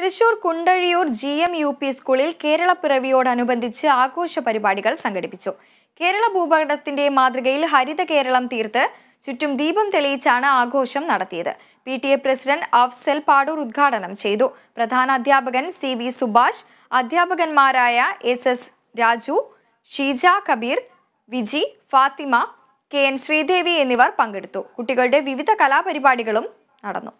Thrissur Kundazhiyur G M U P സ്കൂളിൽ കേരളപ്പിറവിയോടനുബന്ധിച്ച് ആഘോഷ പരിപാടികൾ സംഘടിപ്പിച്ചു കേരള ഭൂപടത്തിന്റെ മാതൃകയിൽ ഹരിത കേരളം തീർത്ത് ചുറ്റും ദീപം തെളിയിച്ചാണ് ആഘോഷം നടത്തിയത് P T A president Afsal Padoor ഉദ്ഘാടനം ചെയ്തു പ്രധാന അധ്യാപകൻ സി വി സുഭാഷ് അധ്യാപകന്മാരായ S S Raju Sheeja Kabeer Viji Fathima K N Sreedevi എന്നിവർ പങ്കെടുത്തു കുട്ടികളുടെ വിവിധ കലാപരിപാടികളും നടന്നു